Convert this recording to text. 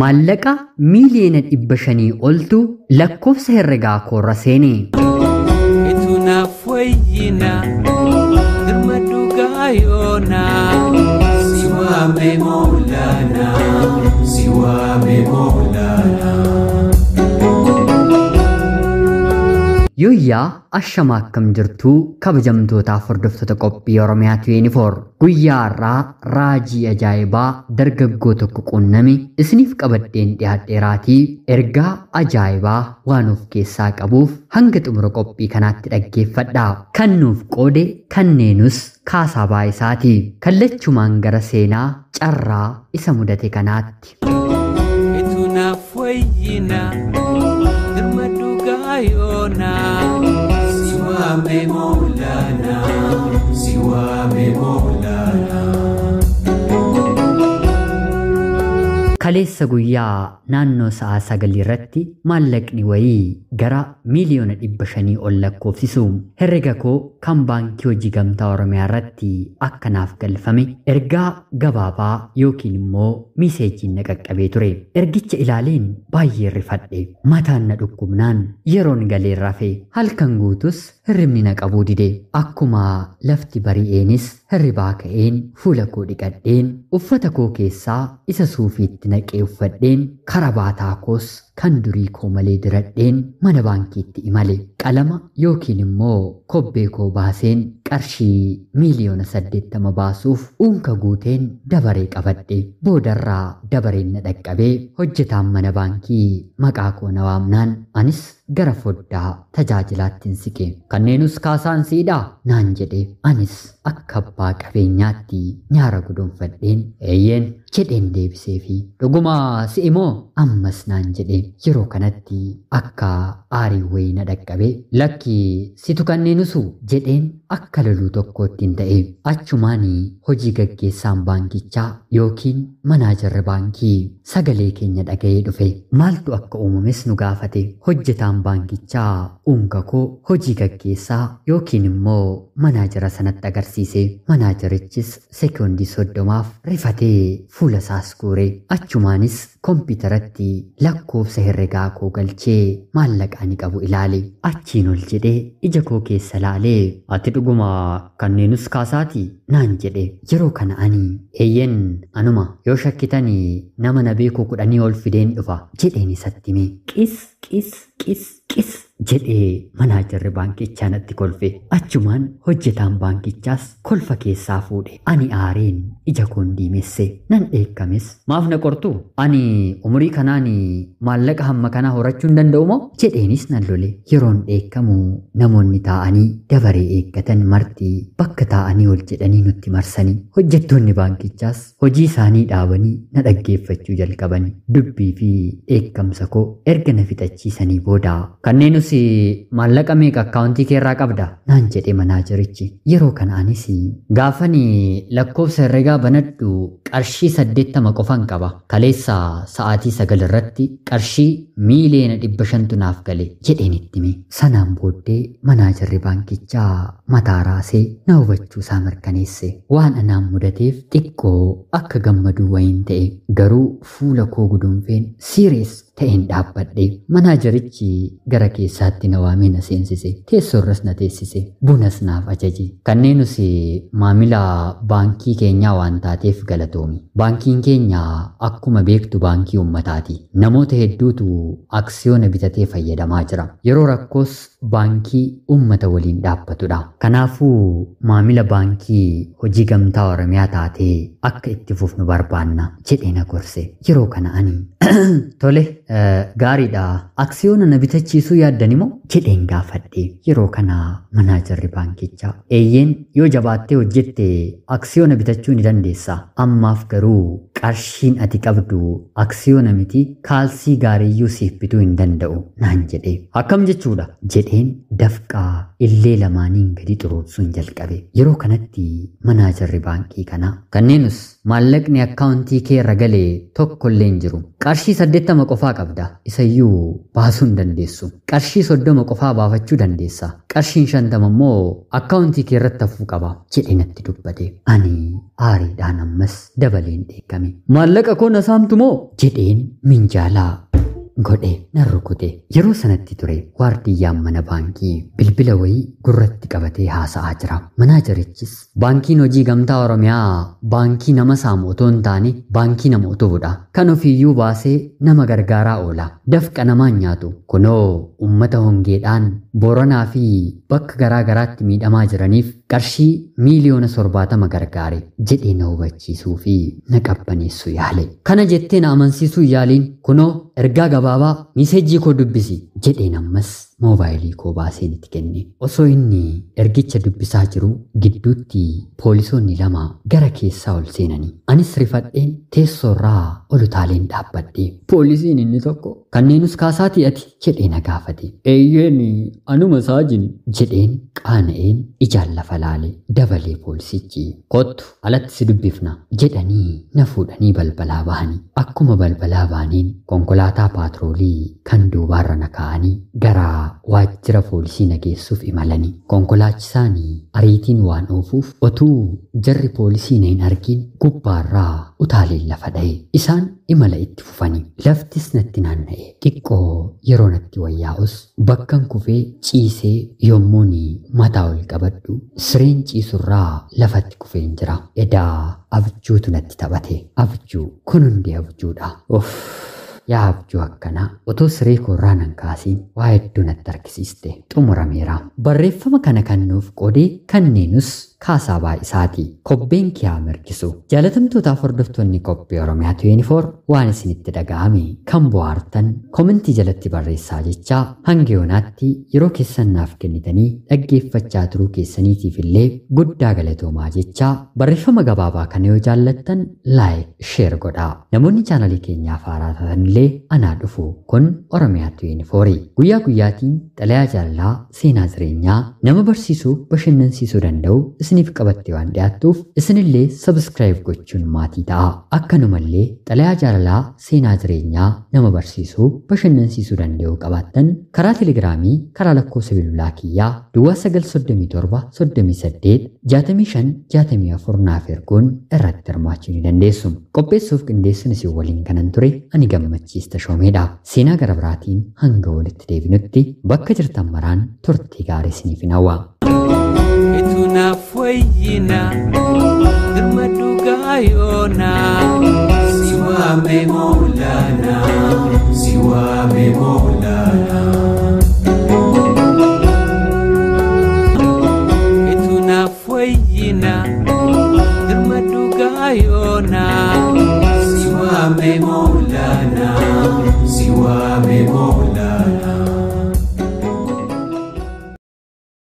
Maallaqa miiliyoona shanii oltu lakkoofsa herregaa koorra seene. Ituunaaf wayyina dirma dhugaa yoonaa si waame Guyyaa akkam jirtuu kabajamtootaaf hordoftoota qophii Oromiyaatu yuunifoor. Guyyaa har'aa raajii ajaa'ibaa dargaggoo tokko qunname isiniif qabadheen dhiyaadheeraatii ergaa ajaa'ibaa waan of keessaa qabuuf hanga xumura qophii kanaatti dhaggeeffadha. Kan nuuf qoode kanneenus kaasaa isaati. Kallachumaan gara seenaa carraa isa mudate kanaatti. kaleessa guyyaa naannoo sa'aa sagalii irratti maallaqni wayii gara miiliyoona dhibba shanii ol lakkoofsisuu herrega koo kan baankii hojii gamtaa oromiyaa irratti akkanaaf galfame ergaa gabaabaa yookiin immoo miiseejiin na qaqqabee ture ergicha ilaaleen baay'ee irrifadhe mataan na dhukkubnaan yeroon galeen rafe halkan guutus hirribni na qabuu dide akkuma lafti bari'eenis Hirribaa ka'een fuula koo dhiqadheen uffata koo keessaa isa suufiitti naqee uffadheen kara baataa koos kan durii koo malee diradheen mana baankiitti imale qalama yookiin immoo kobbee koo baaseen qarshii miiliyoona saddeettama baasuuf unka guuteen dabaree qabadhe boodarraa dabareen na dhaqqabee hojjetaan mana baankii maqaa koo na waamnaan anis gara foddaa hin siqe kanneenus kaasaan siidhaa naan jedhe anis akka abbaa qabeenyaatti nyaara gudunfadheen 'Eyyeen' jedheen deebisee fi dhugumaa si immoo ammas naan jedheen yeroo kanatti akka aarii wayina dhaqqabee 'Lakkii situ jedheen akka loluu tokkottiin ta'ee achumaan hojii gaggeessaan baankichaa yookiin manaajira baankii sagalee keenya dhaga'ee dhufe maaltu akka uumames nu gaafate hojjetaan baankichaa unga koo hojii gaggeessaa yookiin immoo manaajara sanatti agarsiisa. agarsiise. Manaajarichis soddomaaf rifatee fuula saas guure. Achumaanis kompiitaratti lakkoofsa heregaa koo galchee maallaqa ani qabu ilaale. Achiin ol jedhee ija koo keessa laalee ati dhuguma kanneenus kaasaati naan jedhe. Yeroo kana ani eeyyen anuma yoo shakkitanii nama na kudhanii ol fideen dhufa jedheen isatti Qis qis qis Qis jedhee manaa jarri baankichaa natti kolfe achumaan hojjetaan baankichaas kolfa keessaa fuudhe ani aareen ija koon nan dheekkames maaf na qortu ani umurii kanaan maallaqa hamma kanaa horachuu hin danda'u moo jedheenis nan lole yeroon dheekkamu namoonni taa'anii dabaree eeggatan martii bakka taa'anii ol jedhanii nutti marsanii hojjettoonni baankichaas hojii isaanii dhaabanii na dhaggeeffachuu jalqabani dubbii fi dheekkamsa koo erga na fixachiisanii booda kanneenus maallaqa meeqa akkaawuntii keerraa qabda naan jedhe manaajirichi yeroo kanaanis gaafan lakkoofsa herregaa banadhu qarshii saddeettama qofan qaba Kaleessa sa'aatii sagal irratti qarshii miiliyeena dhibba shantu naaf gale jedheen ittime sanaan booddee manaajiri baankichaa mataa raasee na hubachuu isaa mirkaneesse waan anaan mudateef xiqqoo akka gammaduu wayiin ta'e garuu fuula koo gudunfeen siirees ta'een dhaabbadhe manaa jarichi gara keessaatti na waamee na seensise teessoorras na teessise bunasnaaf naaf ajaje kanneenus maamila baankii keenyaa waan taateef galatoomi baankiin keenya akkuma beektu baankii uummataati namoota hedduutu aksiyoona bitatee fayyadamaa jira yeroo rakkoos baankii uummata waliin dhaabbatudha. Kanaafuu maamila baankii hojii gamtaa Oromiyaa taatee akka itti fufnu barbaanna jedhee na gorse. Yeroo kana ani tole eh, gaariidha. Aksiyoona na bitachiisuu yaaddani moo jedheen gaafadhe yeroo kanaa manaa jirri baankichaa. Eeyyeen yoo jabaattee hojjette aksiyoona bitachuu ni dandeessa. Ammaaf garuu qarshiin ati qabdu aksiyoona miti kaalsii gaariyyuu siif bituu hin danda'u naan jedhee Akkam jechuudha jedheen dafqaa illee lamaaniin gadi xuruursuun jalqabe. Yeroo kanatti manaajarri baankii kanaa. Kanneenus maallaqni akkaawuntii kee irra galee tokko illee hin jiru. Qarshii saddeettama qofaa qabda. Isayyuu baasuu hin dandeessu. Qarshii soddoma qofaa baafachuu dandeessa. Qarshiin shantama immoo akkaawuntii kee irratti hafuu qaba. Jedhe natti dubbate. Ani aariidhaan ammas dabaleen deekkame. Maallaqa koona saamtu moo? Jedheen minjaalaa godhe nan rukute. Yeroo sanatti ture waardiyyaan mana baankii bilbila wayii gurratti qabatee haasa'aa jira. Manaajerichis baankiin hojii gamtaa Oromiyaa baankii nama saamu otoo hin taane baankii nama utubuudha. Kan ofiyyuu baasee nama gargaaraa oola. Dafqa namaan nyaatu kunoo uummata hongeedhaan Booranaa fi bakka garaa garaatti miidhamaa jiraniif qarshii miiliyoona sorbaatama gargaare jedhee na hubachiisuu fi na qabbaneessu yaale. Kana jettee na amansiisuu yaaliin kunoo ergaa gabaabaa miseejjii koo dubbisi jedheen ammas moobaayilii koo baaseenitti kenne. Osoo inni ergicha dubbisaa jiru gidduutti poolisoonni lama gara keessaa ol seenanii. Anis rifadheen teessoorraa ol utaaleen dhaabbadhe. Poolisiin inni tokko kanneenus kaasaatii ati jedhee na gaafate. Eeyyeen anuma saajin jedheen qaana'een ijaan lafa laale dabalee poolisichi kottu alatti si dubbifna jedhanii na fuudhanii balbalaa bahanii akkuma balbalaa baaniin konkolaataa paatroolii kan duubaarra na ka'anii gara waajjira poolisii nageessuuf imalanii konkolaachisaanii ariitiin waan oofuuf otuu jarri poolisiin hin argiin. gubbaarraa utaaleen lafa dha'e isaan imala itti fufanii laftis natti naanna'e xiqqoo yeroo natti wayyaa'us bakkan kufee ciisee yommuun mataa ol qabadhu sireen ciisurraa lafatti kufeen jira edaa abjuutu natti taphate abjuu kun hundi abjuudha. yaa abjuu akkanaa Otoo siree korraa nan kaasiin waa hedduu natti argisiiste xumurameera. Barreeffama kana kannuuf qodee kanneenus Kaasaa baay'isaati. Kobbeen kiyaa mirkisu. Jaalatamtootaaf hordoftoonni qophii Oromiyaatu yuunifoor waan isinitti dhaga'ame kan bohaartan komentii jalatti barreessaa jechaa hangi yoonaatti yeroo keessannaaf kennitanii dhaggeeffachaa turuu keessaniitiif illee guddaa galatoomaa jechaa barreeffama gabaabaa kana yoo jaallattan laayik sheer godhaa. Namoonni chaanalii keenyaaf haaraa illee anaa dhufu kun Oromiyaatu yuunifoorii. Guyyaa guyyaatiin xalayaa jaalalaa seenaa jireenyaa nama barsiisuu bashannansiisuu danda'u isiniif qabatte waan dhiyaattuuf isinillee sabskraayib gochuun maatii ta'a. Akkanumallee xalayaa jaalalaa seenaa jireenyaa nama barsiisuu bashannansiisuu danda'u qabaattan karaa telegiraamii karaa lakkoo bilbilaa kiyyaa duwwaa 937 38 64 naaf erguun irratti hirmaachuu ni dandeessu. Qopheessuuf qindeessuun isin waliin kanan ture ani gammachiista shoomeedha Seenaa gara biraatiin hanga walitti deebinutti bakka jirtan maraan turtii gaarii isiniif hin hawwa. tunafoyina dhirma dugaayona siwame moolana siwame moolana